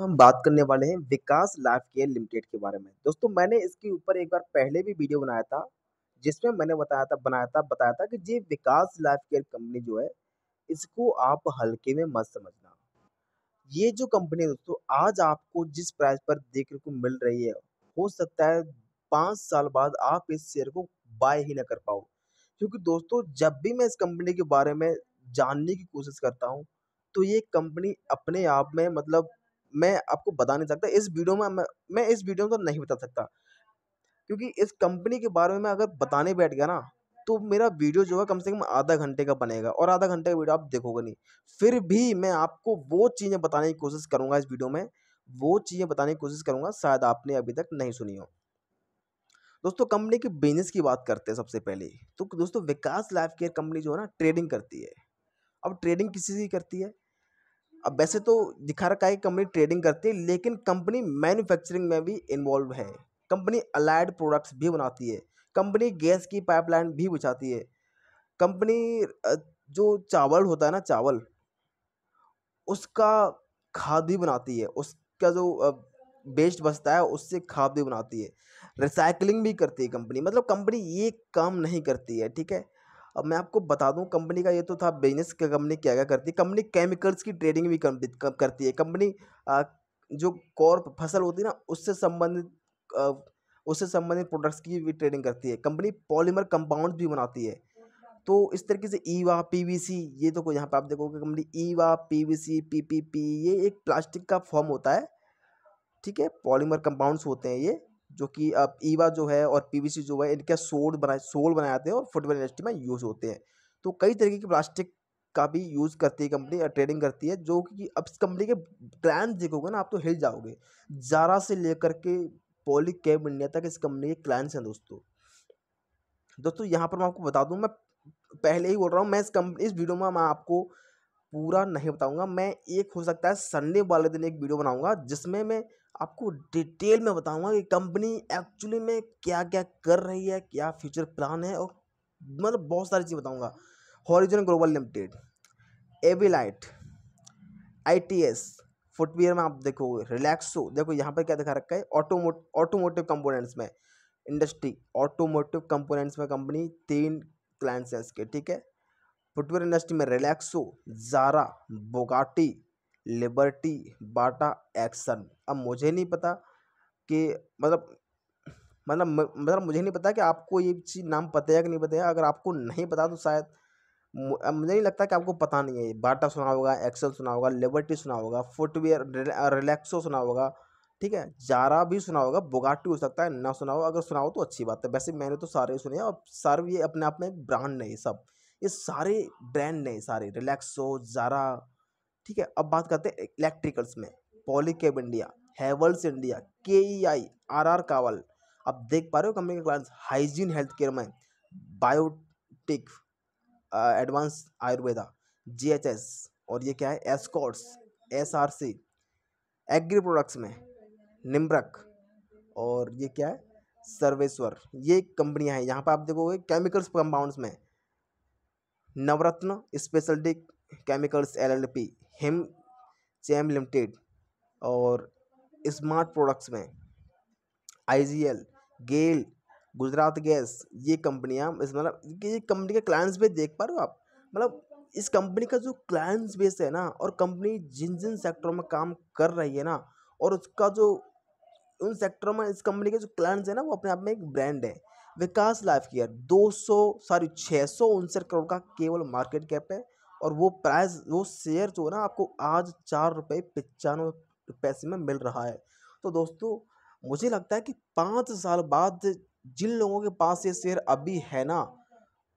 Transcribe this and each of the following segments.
हम बात करने वाले हैं विकास लाइफ केयर लिमिटेड के बारे में दोस्तों मैंने इसके ऊपर एक बार पहले भी वीडियो बनाया था जिसमें मैंने बताया था बनाया था बताया था कि ये विकास लाइफ केयर कंपनी जो है इसको आप हल्के में मत समझना ये जो कंपनी दोस्तों आज आपको जिस प्राइस पर देखने को मिल रही है हो सकता है पाँच साल बाद आप इस शेयर को बाय ही ना कर पाओ क्योंकि दोस्तों जब भी मैं इस कंपनी के बारे में जानने की कोशिश करता हूँ तो ये कंपनी अपने आप में मतलब मैं आपको बता नहीं सकता इस वीडियो में मैं, इस वीडियो में तो नहीं बता सकता क्योंकि इस कंपनी के बारे में अगर बताने बैठ गया ना तो मेरा वीडियो जो है कम से कम आधा घंटे का बनेगा और आधा घंटे का वीडियो आप देखोगे नहीं फिर भी मैं आपको वो चीज़ें बताने की कोशिश करूँगा इस वीडियो में वो चीज़ें बताने की कोशिश करूँगा शायद आपने अभी तक नहीं सुनी हो दोस्तों कंपनी के बिजनेस की बात करते हैं सबसे पहले तो दोस्तों विकास लाइफ केयर कंपनी जो है ना ट्रेडिंग करती है अब ट्रेडिंग किसी की करती है अब वैसे तो दिखा रखा है कंपनी ट्रेडिंग करती है लेकिन कंपनी मैन्युफैक्चरिंग में भी इन्वॉल्व है कंपनी अलाइड प्रोडक्ट्स भी बनाती है कंपनी गैस की पाइपलाइन भी बिछाती है कंपनी जो चावल होता है ना चावल उसका खाद भी बनाती है उसका जो वेस्ट बचता है उससे खाद भी बनाती है रिसाइकलिंग भी करती है कंपनी मतलब कंपनी ये काम नहीं करती है ठीक है अब मैं आपको बता दूं कंपनी का ये तो था बिजनेस कंपनी क्या क्या करती है कंपनी केमिकल्स की ट्रेडिंग भी करती है कंपनी जो कॉर्प फसल होती है ना उससे संबंधित उससे संबंधित प्रोडक्ट्स की भी ट्रेडिंग करती है कंपनी पॉलीमर कंपाउंड भी बनाती है तो इस तरीके से ईवा e पीवीसी ये तो को यहाँ पर आप देखोगे कंपनी ईवा पीवीसी पीपीपी ये एक प्लास्टिक का फॉर्म होता है ठीक है पॉलीमर कंपाउंड्स होते हैं ये जो कि आप ईवा जो है और पीवीसी जो है इनके सोल बनाए सोल बनाए जाते हैं और फुटबॉल इंडस्ट्री में यूज़ होते हैं तो कई तरीके की प्लास्टिक का भी यूज़ करती है कंपनी ट्रेडिंग करती है जो कि अब इस कंपनी के ब्रांड देखोगे ना आप तो हिल जाओगे जारा से लेकर के पॉली कैब इंडिया तक इस कंपनी के क्लाइंट्स हैं दोस्तों दोस्तों यहाँ पर मैं आपको बता दूँ मैं पहले ही बोल रहा हूँ मैं इस कंपनी इस वीडियो में मैं आपको पूरा नहीं बताऊँगा मैं एक हो सकता है संडे वाले दिन एक वीडियो बनाऊँगा जिसमें मैं आपको डिटेल में बताऊंगा कि कंपनी एक्चुअली में क्या क्या कर रही है क्या फ्यूचर प्लान है और मतलब बहुत सारी चीज़ बताऊंगा हॉरिजन ग्लोबल लिमिटेड एविलाइट आई टी एस फुटवेयर में आप देखोगे रिलैक्सो देखो यहाँ पर क्या दिखा रखा है ऑटोमोट ऑटोमोटिव कंपोनेंट्स में इंडस्ट्री ऑटोमोटिव कंपोनेंट्स में कंपनी तीन क्लाइंट्स हैं इसके ठीक है फुटवेयर इंडस्ट्री में रिलैक्सो जारा बोगाटी लिबर्टी बाटा एक्सन अब मुझे नहीं पता कि मतलब मतलब मतलब मुझे नहीं पता कि आपको ये चीज़ नाम पता है कि नहीं पता है अगर आपको नहीं पता तो शायद मुझे नहीं लगता कि आपको पता नहीं है बाटा सुना होगा एक्सल सुना होगा लिबर्टी सुना होगा फुटवेयर रिलैक्सो सुना होगा ठीक है जारा भी सुना होगा बोगाटी हो सकता है ना सुना हो अगर सुना हो तो अच्छी बात है वैसे मैंने तो सारे सुने और सारे ये अपने आप में एक ब्रांड नहीं सब ये सारे ब्रांड नहीं सारे रिलैक्सो जारा ठीक है अब बात करते हैं इलेक्ट्रिकल्स में पॉलीकेब इंडिया हैवल्स इंडिया के ई आई आर आर कावल आप देख पा रहे हो कंपनी का क्लास हाइजीन हेल्थ केयर में Biotique advance Ayurveda G H S और ये क्या है Escorts S R C agri products में निम्रक और ये क्या है सर्वेश्वर ये कंपनियां हैं यहाँ पर आप देखोगे केमिकल्स कंपाउंड्स में Navratna speciality chemicals L L P हिम चैम लिमिटेड और स्मार्ट प्रोडक्ट्स में आई गेल गुजरात गैस ये कंपनियाँ इस मतलब ये कंपनी के क्लाइंट्स भी देख पा रहे हो आप मतलब इस कंपनी का जो क्लाइंट्स बेस है ना और कंपनी जिन जिन सेक्टरों में काम कर रही है ना और उसका जो उन सेक्टरों में इस कंपनी के जो क्लाइंट्स है ना वो अपने आप में एक ब्रांड है विकास लाइफ केयर दो सौ सॉरी छः सौ उनसठ करोड़ का केवल मार्केट कैप है और वो प्राइस वो शेयर जो है ना आपको आज चार रुपये पचानवे पैसे में मिल रहा है तो दोस्तों मुझे लगता है कि पाँच साल बाद जिन लोगों के पास ये शेयर अभी है ना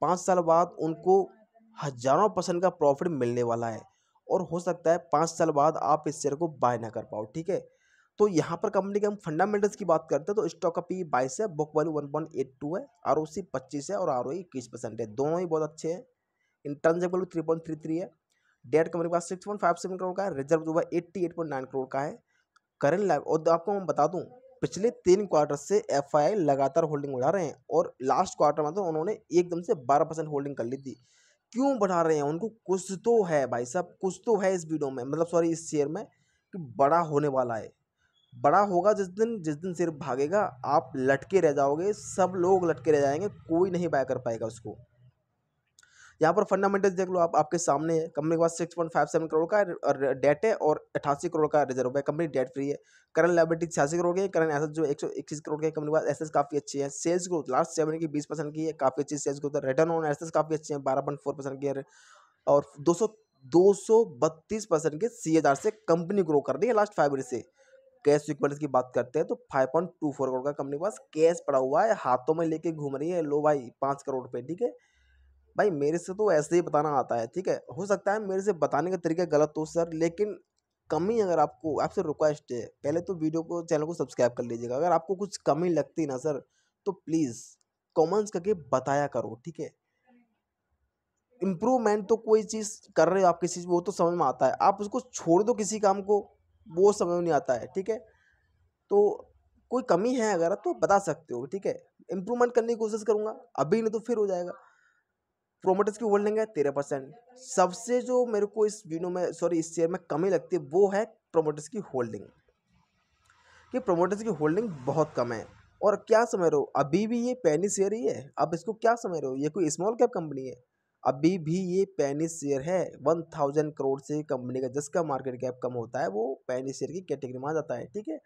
पाँच साल बाद उनको हजारों परसेंट का प्रॉफिट मिलने वाला है और हो सकता है पाँच साल बाद आप इस शेयर को बाय ना कर पाओ ठीक है तो यहाँ पर कंपनी के हम फंडामेंटल्स की बात करते हैं तो स्टॉक का पी बाईस है book value one point eight two है आर ओ सी पच्चीस है और आर ओ इक्कीस परसेंट है दोनों ही बहुत अच्छे हैं intangible three point three three है डेट कंपनी के पास six point five seven crore का है रिजर्व जो है eighty eight point nine crore का है करंट लाइव और आपको मैं बता दूँ पिछले तीन क्वार्टर से एफ लगातार होल्डिंग बढ़ा रहे हैं और लास्ट क्वार्टर में तो उन्होंने एकदम से बारह परसेंट होल्डिंग कर ली थी क्यों बढ़ा रहे हैं उनको कुछ तो है भाई साहब कुछ तो है इस वीडियो में मतलब सॉरी इस शेयर में कि बड़ा होने वाला है बड़ा होगा जिस दिन जिस दिन सिर्फ भागेगा आप लटके रह जाओगे सब लोग लटके रह जाएंगे कोई नहीं बाय कर पाएगा उसको यहाँ पर फंडामेंटल्स देख लो आप आपके सामने है कंपनी के पास six point five seven crore का डेट है और अठासी करोड़ का रिजर्व है कंपनी डेट फ्री है करंट लाइबिलिटी छियासी करोड़ की करंट एसेट जो एक सौ इक्कीस करोड़ के कंपनी के पास एसेस काफी अच्छी है सेल्स ग्रोथ लास्ट सेवन की बीस परसेंट की है काफी अच्छी सेल्स ग्रोथ है रिटर्न ऑन एसेस काफी अच्छे है बारह पॉइंट फोर परसेंट की है और दो सौ दो सौ बत्तीस परसेंट के सी एच आर से कंपनी ग्रो कर रही है लास्ट फाइव ईयर से कैश इक्वलेंस की बात करते हैं तो five point two four crore का कंपनी के पास कैश पड़ा हुआ है हाथों में लेके घूम रही है लो भाई पाँच करोड़ रुपये ठीक है भाई मेरे से तो ऐसे ही बताना आता है ठीक है हो सकता है मेरे से बताने का तरीका गलत हो सर लेकिन कमी अगर आपको आपसे रिक्वेस्ट है पहले तो वीडियो को चैनल को सब्सक्राइब कर लीजिएगा अगर आपको कुछ कमी लगती ना सर तो प्लीज़ कॉमेंट्स करके बताया करो ठीक है इम्प्रूवमेंट तो कोई चीज़ कर रहे हो आप किसी वो तो समझ में आता है आप उसको छोड़ दो किसी काम को वो समझ में नहीं आता है ठीक है तो कोई कमी है अगर तो बता सकते हो ठीक है इम्प्रूवमेंट करने की कोशिश करूँगा अभी नहीं तो फिर हो जाएगा प्रोमोटर्स की होल्डिंग है तेरह परसेंट सबसे जो मेरे को इस वीनो में सॉरी इस शेयर में कमी लगती है वो है प्रोमोटर्स की होल्डिंग कि प्रोमोटर्स की होल्डिंग बहुत कम है और क्या समझ रहे हो अभी भी ये पैनी शेयर ही है अब इसको क्या समझ रहे हो ये कोई स्मॉल कैप कंपनी है अभी भी ये पैनी शेयर है वन थाउजेंड करोड़ से कंपनी का जिसका मार्केट कैप कम होता है वो पैनी शेयर की कैटेगरी में आ जाता है ठीक है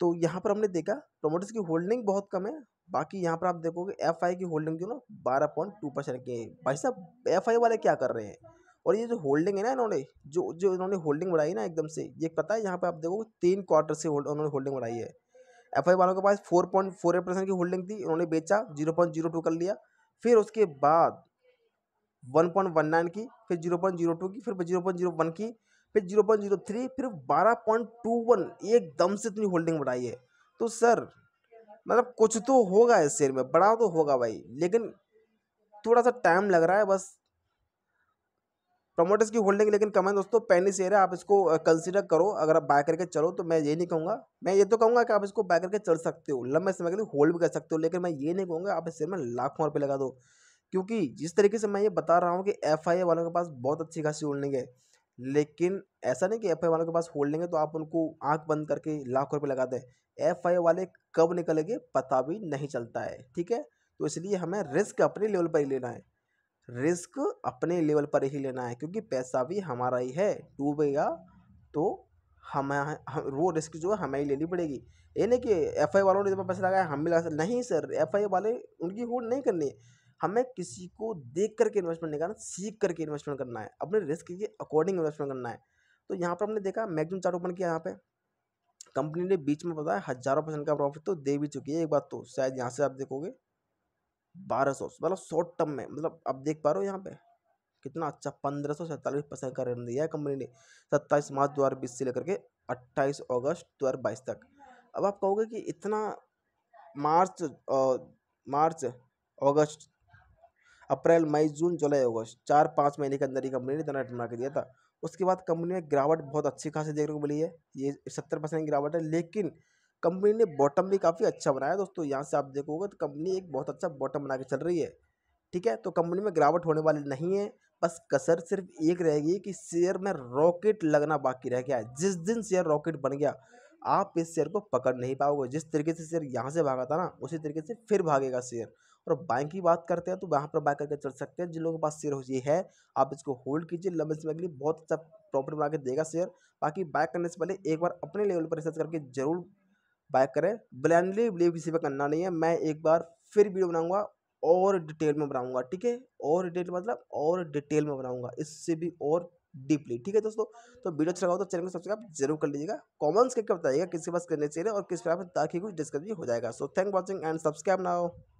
तो यहाँ पर हमने देखा प्रोमोटर्स की होल्डिंग बहुत कम है बाकी यहाँ पर आप देखोगे एफ की होल्डिंग जो ना बारह पॉइंट टू परसेंट की है भाई साहब एफ वाले क्या कर रहे हैं और ये जो होल्डिंग है ना इन्होंने जो जो इन्होंने होल्डिंग बढ़ाई ना एकदम से ये पता है यहाँ पर आप देखोगे तीन क्वार्टर से होल्ड उन्होंने होल्डिंग बढ़ाई है एफ वालों के पास four point four eight percent की होल्डिंग थी इन्होंने बेचा जीरो पॉइंट जीरो टू कर लिया फिर उसके बाद वन पॉइंट वन नाइन की फिर जीरो पॉइंट जीरो टू की फिर जीरो पॉइंट जीरो वन की फिर जीरो पॉइंट जीरो थ्री फिर बारह पॉइंट टू वन एकदम से इतनी होल्डिंग बढ़ाई है तो सर मतलब कुछ तो होगा इस शेयर में बड़ा तो होगा भाई लेकिन थोड़ा सा टाइम लग रहा है बस प्रमोटर्स की होल्डिंग लेकिन कम है दोस्तों पैनी शेयर है आप इसको कंसिडर करो अगर आप बाय करके चलो तो मैं ये नहीं कहूँगा मैं ये तो कहूँगा कि आप इसको बाय करके चल सकते हो लंबे समय के लिए होल्ड भी कर सकते हो लेकिन मैं ये नहीं कहूँगा आप इस शेयर में लाखों रुपये लगा दो क्योंकि जिस तरीके से मैं ये बता रहा हूँ कि एफ वालों के पास बहुत अच्छी खासी होल्डिंग है लेकिन ऐसा नहीं कि एफ वालों के पास होल्डिंग है तो आप उनको आंख बंद करके लाख रुपये लगा दें एफ वाले कब निकलेंगे पता भी नहीं चलता है ठीक है तो इसलिए हमें रिस्क अपने लेवल पर ही लेना है रिस्क अपने लेवल पर ही लेना है क्योंकि पैसा भी हमारा ही है डूबेगा तो हमें हम, वो रिस्क जो है हमें ही लेनी पड़ेगी ये नहीं कि एफ वालों ने जब पैसा लगाया हम भी लगा नहीं सर एफ वाले उनकी होल्ड नहीं करनी है हमें किसी को देख करके इन्वेस्टमेंट नहीं करना सीख करके इन्वेस्टमेंट करना है अपने रिस्क के अकॉर्डिंग इन्वेस्टमेंट करना है तो यहाँ पर हमने देखा मैक्सिमम चार्ट ओपन किया यहाँ पे कंपनी ने बीच में बताया हज़ारों परसेंट का प्रॉफिट तो दे भी चुकी है एक बात तो शायद यहाँ से आप देखोगे बारह सौ मतलब शॉर्ट टर्म में मतलब आप देख पा रहे हो यहाँ पे कितना अच्छा पंद्रह सौ सैंतालीस परसेंट का रिटर्न दिया है कंपनी ने सत्ताईस मार्च दो हज़ार बीस से लेकर के अट्ठाईस अगस्त दो हज़ार बाईस तक अब आप कहोगे कि इतना मार्च आ, मार्च अगस्त अप्रैल मई जून जुलाई अगस्त चार पाँच महीने के अंदर ही कंपनी ने इतना रिटर्न बना के दिया था उसके बाद कंपनी में गिरावट बहुत अच्छी खासी देखने को मिली है ये सत्तर परसेंट गिरावट है लेकिन कंपनी ने बॉटम भी काफ़ी अच्छा बनाया दोस्तों यहाँ से आप देखोगे तो कंपनी एक बहुत अच्छा बॉटम बना के चल रही है ठीक है तो कंपनी में गिरावट होने वाली नहीं है बस कसर सिर्फ एक रहेगी कि शेयर में रॉकेट लगना बाकी रह गया जिस दिन शेयर रॉकेट बन गया आप इस शेयर को पकड़ नहीं पाओगे जिस तरीके से शेयर यहाँ से भागा था ना उसी तरीके से फिर भागेगा शेयर और बाइक की बात करते हैं तो वहाँ पर बाइक करके चल सकते हैं जिन लोगों के पास शेयर हो ये है आप इसको होल्ड कीजिए लंबे समय के लिए बहुत अच्छा प्रॉफिट बना के देगा शेयर बाकी बाइक करने से पहले एक बार अपने लेवल पर रिसर्च करके जरूर बाइक करें ब्लैंडली बिलीव किसी पर करना नहीं है मैं एक बार फिर वीडियो बनाऊँगा और डिटेल में बनाऊँगा ठीक है और डिटेल मतलब और डिटेल में बनाऊँगा इससे भी और डीपली ठीक है दोस्तों तो वीडियो अच्छा लगा तो चैनल को सब्सक्राइब जरूर कर लीजिएगा कमेंट्स करके बताइएगा किसके पास करने चाहिए और किस प्रकार ताकि कुछ डिस्कस भी हो जाएगा so thank watching and subscribe हो